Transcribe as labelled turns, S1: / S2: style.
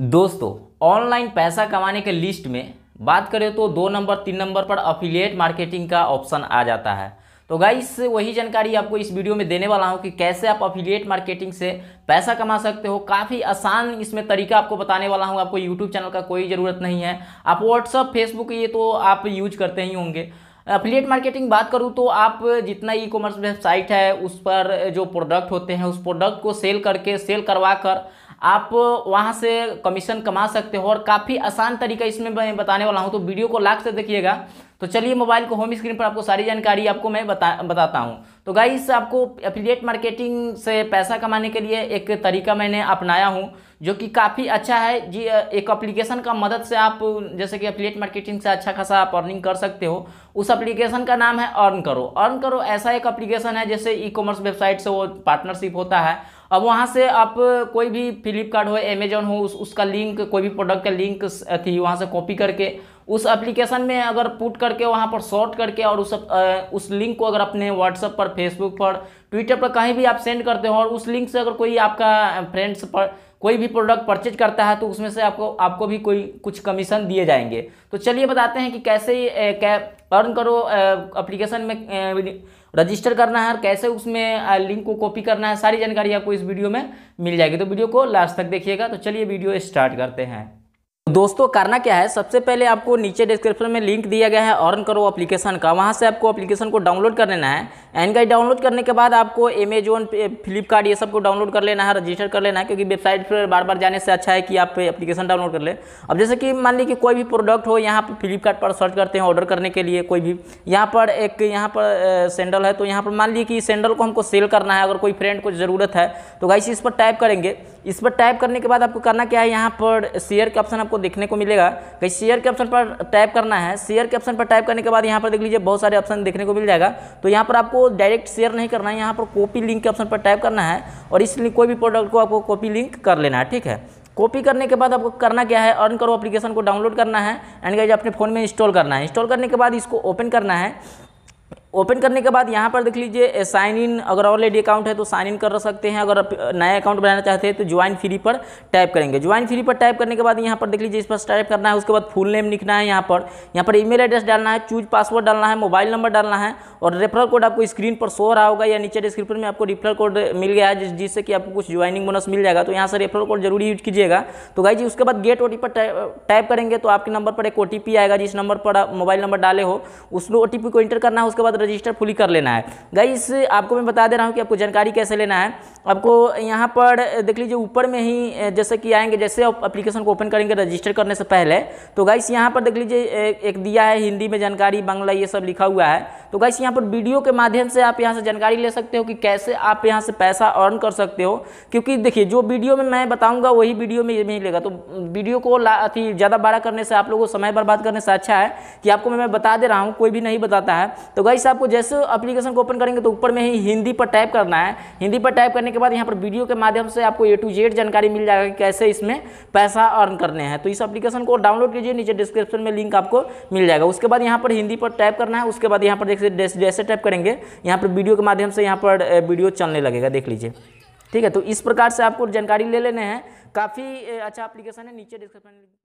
S1: दोस्तों ऑनलाइन पैसा कमाने के लिस्ट में बात करें तो दो नंबर तीन नंबर पर अफिलिएट मार्केटिंग का ऑप्शन आ जाता है तो गाइस वही जानकारी आपको इस वीडियो में देने वाला हूं कि कैसे आप अफिलिएट मार्केटिंग से पैसा कमा सकते हो काफ़ी आसान इसमें तरीका आपको बताने वाला हूं आपको यूट्यूब चैनल का कोई ज़रूरत नहीं है आप व्हाट्सअप फेसबुक ये तो आप यूज करते ही होंगे अफिलिएट मार्केटिंग बात करूँ तो आप जितना ई कॉमर्स वेबसाइट है उस पर जो प्रोडक्ट होते हैं उस प्रोडक्ट को सेल करके सेल करवा कर आप वहाँ से कमीशन कमा सकते हो और काफ़ी आसान तरीका इसमें मैं बताने वाला हूँ तो वीडियो को लाख से देखिएगा तो चलिए मोबाइल को होम स्क्रीन पर आपको सारी जानकारी आपको मैं बता बताता हूँ तो गाइस आपको एफिलिएट मार्केटिंग से पैसा कमाने के लिए एक तरीका मैंने अपनाया हूँ जो कि काफ़ी अच्छा है जी एक एप्लीकेशन का मदद से आप जैसे कि एफिलिएट मार्केटिंग से अच्छा खासा आप अर्निंग कर सकते हो उस एप्लीकेशन का नाम है अर्न करो अर्न करो ऐसा एक अप्लीकेशन है जैसे ई कॉमर्स वेबसाइट से वो पार्टनरशिप होता है अब वहाँ से आप कोई भी फ्लिपकार्ट हो अमेजोन हो उस उसका लिंक कोई भी प्रोडक्ट का लिंक थी वहाँ से कॉपी करके उस एप्लीकेशन में अगर पुट करके वहाँ पर शॉर्ट करके और उस उस लिंक को अगर अपने व्हाट्सअप पर फेसबुक पर ट्विटर पर कहीं भी आप सेंड करते हो और उस लिंक से अगर कोई आपका फ्रेंड्स पर कोई भी प्रोडक्ट परचेज करता है तो उसमें से आपको आपको भी कोई कुछ कमीशन दिए जाएंगे तो चलिए बताते हैं कि कैसे अर्न करो एप्लीकेशन में रजिस्टर करना है और कैसे उसमें लिंक को कॉपी करना है सारी जानकारी आपको इस वीडियो में मिल जाएगी तो वीडियो को लास्ट तक देखिएगा तो चलिए वीडियो स्टार्ट करते हैं तो दोस्तों करना क्या है सबसे पहले आपको नीचे डिस्क्रिप्शन में लिंक दिया गया है ऑर्न करो एप्लीकेशन का वहाँ से आपको एप्लीकेशन को डाउनलोड कर लेना है एन गाइस डाउनलोड करने के बाद आपको अमेजोन फ्लिपकार्ट ये सबको डाउनलोड कर लेना है रजिस्टर कर लेना है क्योंकि वेबसाइट पर बार बार जाने से अच्छा है कि आप एप्लीकेशन डाउनलोड कर लें अब जैसे कि मान लीजिए कि कोई भी प्रोडक्ट हो यहाँ पर फ्लिपकार्ट पर सर्च करते हैं ऑर्डर करने के लिए कोई भी यहाँ पर एक यहाँ पर सैंडल है तो यहाँ पर मान लीजिए कि सैंडल को हमको सेल करना है अगर कोई फ्रेंड को ज़रूरत है तो गाइस इस पर टाइप करेंगे इस पर टाइप करने के बाद आपको करना क्या है यहाँ पर शेयर के ऑप्शन आपको देखने को मिलेगा कहीं शेयर के ऑप्शन पर टाइप करना है शेयर के ऑप्शन पर टाइप करने के बाद यहाँ पर देख लीजिए बहुत सारे ऑप्शन देखने को मिल जाएगा तो यहाँ पर आपको डायरेक्ट शेयर नहीं करना है यहाँ पर कॉपी लिंक के ऑप्शन पर टाइप करना है और इस कोई भी प्रोडक्ट को आपको कॉपी लिंक कर लेना है ठीक है कॉपी करने के बाद आपको करना क्या है अर्न करो एप्लीकेशन को डाउनलोड करना है एंड गाइज अपने फ़ोन में इंस्टॉल करना है इंस्टॉल करने के बाद इसको ओपन करना है ओपन करने के बाद यहाँ पर देख लीजिए साइन इन अगर ऑलरेडी अकाउंट है तो साइन इन कर सकते हैं अगर आप नया अकाउंट बनाना चाहते हैं तो ज्वाइन फ्री पर टाइप करेंगे ज्वाइन फ्री पर टाइप करने के बाद यहाँ पर देख लीजिए इस पर टाइप करना है उसके बाद फुल नेम लिखना है यहाँ पर यहाँ पर ईमेल एड्रेस डालना है चूज पासवर्ड डालना है मोबाइल नंबर डालना है और रेफरल कोड आपको स्क्रीन पर शो रहा होगा या नीचे डिस्क्रिप्शन में आपको रेफरल कोड मिल गया है जिससे कि आपको कुछ ज्वाइनिंग बोनस मिल जाएगा तो यहाँ से रेफरल कोड जरूरी यूज कीजिएगा तो गाई जी उसके बाद गेट ओ पर टाइप करेंगे तो आपके नंबर पर एक ओ आएगा जिस नंबर पर मोबाइल नंबर डाले हो उसमें ओ को इंटर करना है उसके बाद रजिस्टर फुली कर लेना है गाइस आपको मैं बता दे रहा हूँ कि आपको जानकारी कैसे लेना है आपको यहाँ पर देख लीजिए ऊपर में ही जैसे कि आएंगे जैसे आप अप्लीकेशन को ओपन करेंगे रजिस्टर करने से पहले तो गाइस यहाँ पर देख लीजिए एक दिया है हिंदी में जानकारी बांग्ला ये सब लिखा हुआ है तो गाइस यहाँ पर वीडियो के माध्यम से आप यहाँ से जानकारी ले सकते हो कि कैसे आप यहाँ से पैसा अर्न कर सकते हो क्योंकि देखिए जो वीडियो में मैं बताऊँगा वही वीडियो में मिलेगा तो वीडियो को अथी ज़्यादा बड़ा करने से आप लोगों को समय बर्बाद करने से अच्छा है कि आपको मैं बता दे रहा हूँ कोई भी नहीं बताता है तो गाइस आपको जैसे अप्लीकेशन को ओपन करेंगे तो ऊपर में ही हिंदी पर टाइप करना है हिंदी पर टाइप करने के बाद यहाँ पर वीडियो के माध्यम से आपको ए टू जेड जानकारी मिल जाएगा कि कैसे इसमें पैसा अर्न करने हैं तो इस एप्लीकेशन को डाउनलोड कीजिए नीचे डिस्क्रिप्शन में लिंक आपको मिल जाएगा उसके बाद यहाँ पर हिंदी पर टाइप करना है उसके बाद यहाँ पर देखिए जैसे टाइप करेंगे यहाँ पर वीडियो के माध्यम से यहाँ पर वीडियो चलने लगेगा देख लीजिए ठीक है तो इस प्रकार से आपको जानकारी ले लेने हैं काफ़ी अच्छा एप्लीकेशन है नीचे डिस्क्रिप्शन